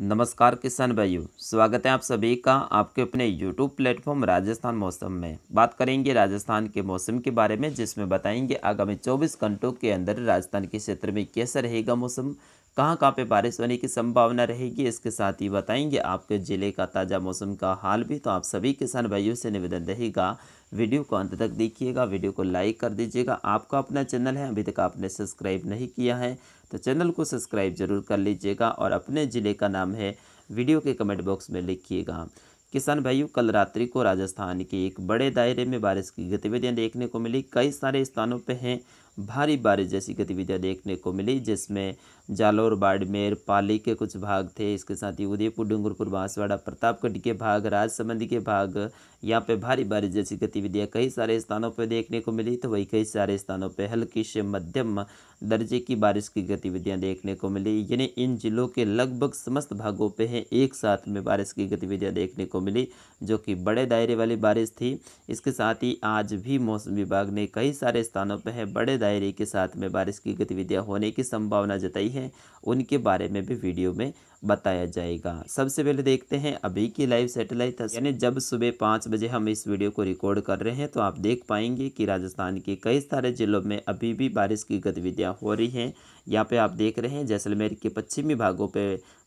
नमस्कार किसान भाइयों स्वागत है आप सभी का आपके अपने यूट्यूब प्लेटफॉर्म राजस्थान मौसम में बात करेंगे राजस्थान के मौसम के बारे में जिसमें बताएंगे आगामी 24 घंटों के अंदर राजस्थान के क्षेत्र में कैसा रहेगा मौसम कहाँ कहाँ पे बारिश होने की संभावना रहेगी इसके साथ ही बताएंगे आपके ज़िले का ताज़ा मौसम का हाल भी तो आप सभी किसान भाइयों से निवेदन रहेगा वीडियो को अंत तक देखिएगा वीडियो को लाइक कर दीजिएगा आपका अपना चैनल है अभी तक आपने सब्सक्राइब नहीं किया है तो चैनल को सब्सक्राइब जरूर कर लीजिएगा और अपने ज़िले का नाम है वीडियो के कमेंट बॉक्स में लिखिएगा किसान भाइयों कल रात्रि को राजस्थान के एक बड़े दायरे में बारिश की गतिविधियां देखने को मिली कई सारे स्थानों पर हैं भारी बारिश जैसी गतिविधियां देखने को मिली जिसमें जालौर बाड़मेर पाली के कुछ भाग थे इसके साथ ही उदयपुर डूंगरपुर बांसवाड़ा प्रतापगढ़ के भाग राजसमंद के भाग यहाँ पे भारी बारिश जैसी गतिविधियाँ कई सारे स्थानों पर देखने को मिली तो वही कई सारे स्थानों पर हल्की से मध्यम दर्जे की बारिश की गतिविधियाँ देखने को मिली यानी इन जिलों के लगभग समस्त भागों पर हैं एक साथ में बारिश की गतिविधियाँ देखने को मिली जो कि बड़े दायरे वाली बारिश थी इसके साथ ही आज भी मौसम विभाग ने कई सारे स्थानों पर बड़े दायरे के साथ में बारिश की गतिविधियाँ होने की संभावना जताई हैं उनके बारे में भी वीडियो में बताया जाएगा सबसे पहले देखते हैं अभी की लाइव सेटेलाइट यानी जब सुबह पाँच बजे हम इस वीडियो को रिकॉर्ड कर रहे हैं तो आप देख पाएंगे कि राजस्थान के कई सारे ज़िलों में अभी भी बारिश की गतिविधियाँ हो रही हैं यहाँ पे आप देख रहे हैं जैसलमेर के पश्चिमी भागों पे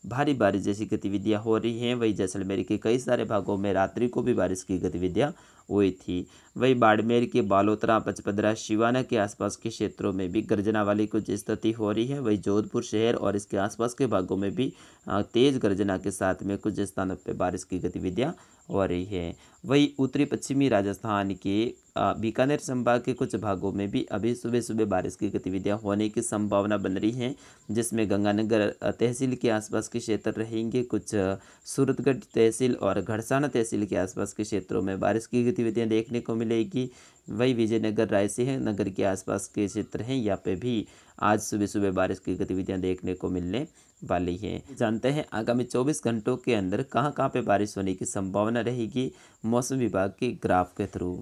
भारी बारिश जैसी गतिविधियाँ हो रही हैं वहीं जैसलमेर के कई सारे भागों में रात्रि को भी बारिश की गतिविधियाँ हुई थी वहीं बाड़मेर के बालोतरा पचपदरा शिवाना के आसपास के क्षेत्रों में भी गर्जना वाली कुछ स्थिति हो रही है वहीं जोधपुर शहर और इसके आसपास के भागों में भी तेज़ गर्जना के साथ में कुछ स्थानों पर बारिश की गतिविधियाँ हो रही है वहीं उत्तरी पश्चिमी राजस्थान के बीकानेर संभाग के कुछ भागों में भी अभी सुबह सुबह बारिश की गतिविधियां होने की संभावना बन रही है जिसमें गंगानगर तहसील के आसपास के क्षेत्र रहेंगे कुछ सूरतगढ़ तहसील और घड़साना तहसील के आसपास के क्षेत्रों में बारिश की गतिविधियाँ देखने को मिलेगी वही विजयनगर रायसिंह नगर के आसपास के क्षेत्र हैं यहाँ पे भी आज सुबह सुबह बारिश की गतिविधियाँ देखने को मिलने वाली हैं जानते हैं आगामी 24 घंटों के अंदर कहां कहां पे बारिश होने की संभावना रहेगी मौसम विभाग के ग्राफ के थ्रू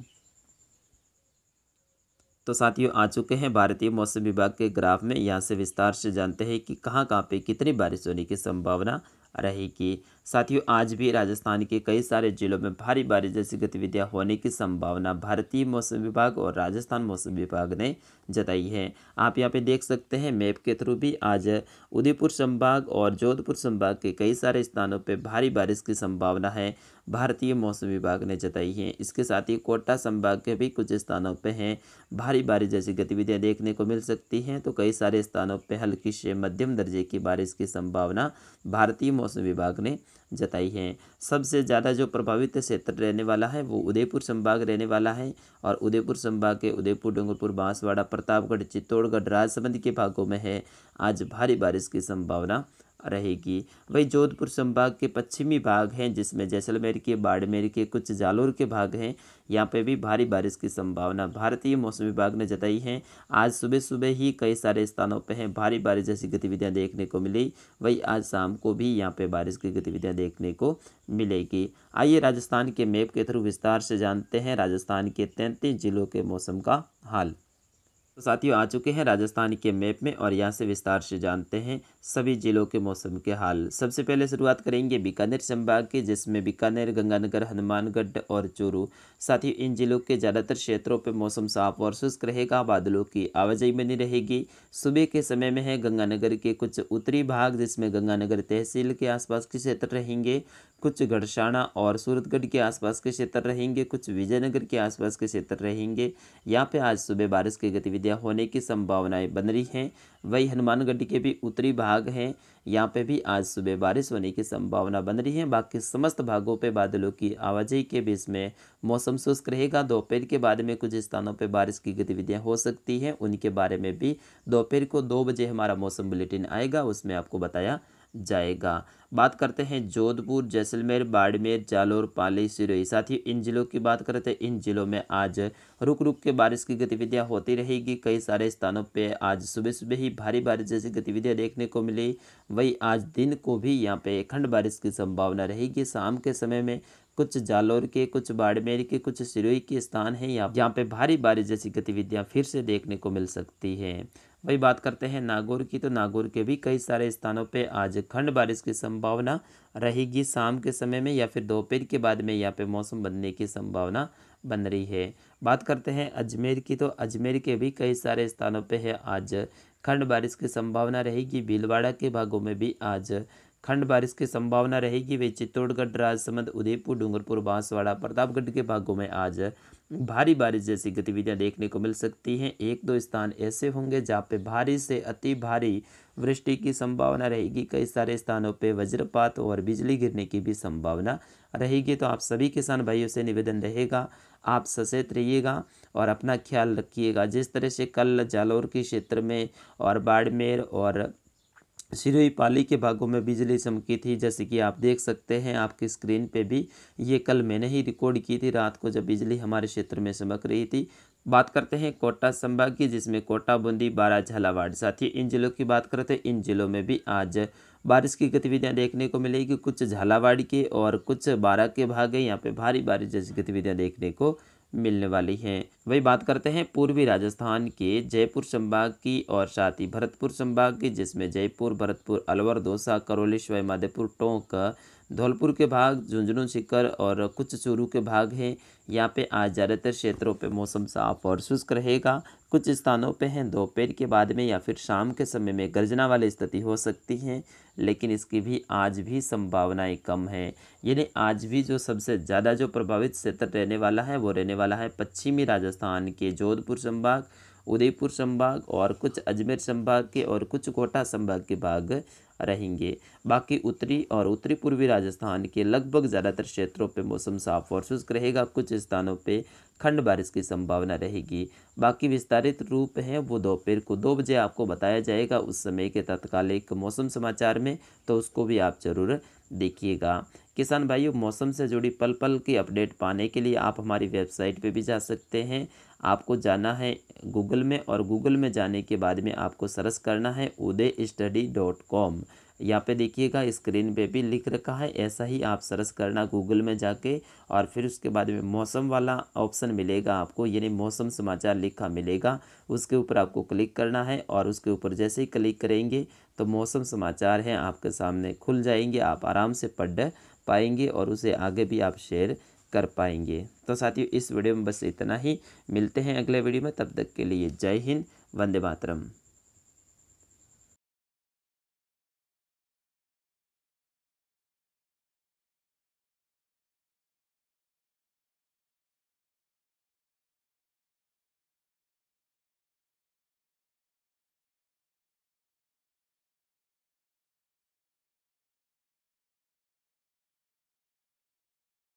तो साथियों आ चुके हैं भारतीय मौसम विभाग के ग्राफ में यहाँ से विस्तार से जानते हैं कि कहाँ कहाँ पे कितनी बारिश होने की संभावना रहेगी साथियों आज भी राजस्थान के कई सारे जिलों में भारी बारिश जैसी गतिविधियां होने की संभावना भारतीय मौसम विभाग और राजस्थान मौसम विभाग ने जताई है आप यहाँ पे देख सकते हैं मैप के थ्रू भी आज उदयपुर संभाग और जोधपुर संभाग के कई सारे स्थानों पर भारी बारिश की संभावना है भारतीय मौसम विभाग ने जताई है इसके साथ ही कोटा संभाग के भी कुछ स्थानों पर हैं भारी बारिश जैसी गतिविधियाँ देखने को मिल सकती हैं तो कई सारे स्थानों पर हल्की से मध्यम दर्जे की बारिश की संभावना भारतीय मौसम विभाग ने जताई है सबसे ज़्यादा जो प्रभावित क्षेत्र रहने वाला है वो उदयपुर संभाग रहने वाला है और उदयपुर संभाग के उदयपुर डूंगरपुर बांसवाड़ा प्रतापगढ़ चित्तौड़गढ़ राजसमंद के भागों में है आज भारी बारिश की संभावना रहेगी वही जोधपुर संभाग के पश्चिमी भाग हैं जिसमें जैसलमेर के बाड़मेर के कुछ जालोर के भाग हैं यहाँ पे भी भारी बारिश की संभावना भारतीय मौसम विभाग ने जताई है आज सुबह सुबह ही कई सारे स्थानों पर हैं भारी बारिश जैसी गतिविधियाँ देखने को मिली वही आज शाम को भी यहाँ पे बारिश की गतिविधियाँ देखने को मिलेगी आइए राजस्थान के मैप के थ्रू विस्तार से जानते हैं राजस्थान के तैंतीस जिलों के मौसम का हाल तो साथियों आ चुके हैं राजस्थान के मैप में और यहाँ से विस्तार से जानते हैं सभी जिलों के मौसम के हाल सबसे पहले शुरुआत करेंगे बीकानेर संभाग के जिसमें बीकानेर गंगानगर हनुमानगढ़ और चूरू साथ ही इन जिलों के ज़्यादातर क्षेत्रों पर मौसम साफ और शुष्क रहेगा बादलों की आवाजाही बनी रहेगी सुबह के समय में है गंगानगर के कुछ उत्तरी भाग जिसमें गंगानगर तहसील के आसपास के क्षेत्र रहेंगे कुछ गढ़शाणा और सूरतगढ़ के आसपास के क्षेत्र रहेंगे कुछ विजयनगर के आसपास के क्षेत्र रहेंगे यहाँ पर आज सुबह बारिश की गतिविधियाँ होने की संभावनाएँ बन रही हैं वही हनुमानगढ़ के भी उत्तरी भाग भाग हैं यहाँ पे भी आज सुबह बारिश होने की संभावना बन रही है बाकी समस्त भागों पे बादलों की आवाजाही के बीच में मौसम शुष्क रहेगा दोपहर के बाद में कुछ स्थानों पे बारिश की गतिविधियाँ हो सकती हैं उनके बारे में भी दोपहर को दो बजे हमारा मौसम बुलेटिन आएगा उसमें आपको बताया जाएगा बात करते हैं जोधपुर जैसलमेर बाड़मेर जालोर पाली सिरोही साथ ही इन जिलों की बात करते हैं तो इन जिलों में आज रुक रुक के बारिश की गतिविधियां होती रहेगी कई सारे स्थानों पे आज सुबह सुबह ही भारी बारिश जैसी गतिविधियां देखने को मिली वही आज दिन को भी यहाँ पे खंड बारिश की संभावना रहेगी शाम के समय में कुछ जालौर के कुछ बाड़मेर के कुछ सिरोही के स्थान हैं यहाँ जहाँ पे भारी बारिश जैसी गतिविधियाँ फिर से देखने को मिल सकती हैं वही बात करते हैं नागौर की तो नागौर के भी कई सारे स्थानों पे आज खंड बारिश की संभावना संभावना रहेगी शाम के समय में या फिर दोपहर के बाद में यहाँ पे मौसम बनने की संभावना बन रही है बात करते हैं अजमेर की तो अजमेर के भी कई सारे स्थानों पे है आज खंड बारिश की संभावना रहेगी भीलवाड़ा के भागों में भी आज खंड बारिश की संभावना रहेगी वे चित्तौड़गढ़ राजसमंद उदयपुर डूंगरपुर बांसवाड़ा प्रतापगढ़ के भागों में आज भारी बारिश जैसी गतिविधियां देखने को मिल सकती हैं एक दो स्थान ऐसे होंगे जहाँ पे भारी से अति भारी वृष्टि की संभावना रहेगी कई सारे स्थानों पे वज्रपात और बिजली गिरने की भी संभावना रहेगी तो आप सभी किसान भाइयों से निवेदन रहेगा आप सचेत रहिएगा और अपना ख्याल रखिएगा जिस तरह से कल जालौर के क्षेत्र में और बाड़मेर और सिरोही पाली के भागों में बिजली चमकी थी जैसे कि आप देख सकते हैं आपकी स्क्रीन पे भी ये कल मैंने ही रिकॉर्ड की थी रात को जब बिजली हमारे क्षेत्र में चमक रही थी बात करते हैं कोटा संभाग की जिसमें कोटा बूंदी बारा झालावाड़ साथ ही इन जिलों की बात करते हैं इन जिलों में भी आज बारिश की गतिविधियां देखने को मिलेगी कुछ झालावाड़ के और कुछ बारा के भाग यहाँ पे भारी बारिश जैसी गतिविधियां देखने को मिलने वाली हैं वही बात करते हैं पूर्वी राजस्थान के जयपुर संभाग की और साथ ही भरतपुर संभाग की जिसमें जयपुर भरतपुर अलवर दौसा करौली सवाई माधेपुर टोंक धौलपुर के भाग झुंझुनू शिखर और कुछ चूरू के भाग हैं यहाँ पे आज ज़्यादातर क्षेत्रों पे मौसम साफ और शुष्क रहेगा कुछ स्थानों पे हैं दोपहर के बाद में या फिर शाम के समय में गर्जना वाली स्थिति हो सकती है लेकिन इसकी भी आज भी संभावनाएं कम हैं यानी आज भी जो सबसे ज़्यादा जो प्रभावित क्षेत्र रहने वाला है वो रहने वाला है पश्चिमी राजस्थान के जोधपुर संभाग उदयपुर संभाग और कुछ अजमेर संभाग के और कुछ कोटा संभाग के भाग रहेंगे बाकी उत्तरी और उत्तरी पूर्वी राजस्थान के लगभग ज़्यादातर क्षेत्रों पर मौसम साफ और शुष्क रहेगा कुछ स्थानों पर खंड बारिश की संभावना रहेगी बाकी विस्तारित रूप है वो दोपहर को दो बजे आपको बताया जाएगा उस समय के तत्कालिक मौसम समाचार में तो उसको भी आप ज़रूर देखिएगा किसान भाइयों मौसम से जुड़ी पल पल की अपडेट पाने के लिए आप हमारी वेबसाइट पे भी जा सकते हैं आपको जाना है गूगल में और गूगल में जाने के बाद में आपको सर्च करना है उदय स्टडी डॉट कॉम यहाँ पे देखिएगा स्क्रीन पे भी लिख रखा है ऐसा ही आप सर्च करना गूगल में जाके और फिर उसके बाद में मौसम वाला ऑप्शन मिलेगा आपको यानी मौसम समाचार लिखा मिलेगा उसके ऊपर आपको क्लिक करना है और उसके ऊपर जैसे ही क्लिक करेंगे तो मौसम समाचार हैं आपके सामने खुल जाएंगे आप आराम से पढ़ पाएंगे और उसे आगे भी आप शेयर कर पाएंगे तो साथियों इस वीडियो में बस इतना ही मिलते हैं अगले वीडियो में तब तक के लिए जय हिंद वंदे मातरम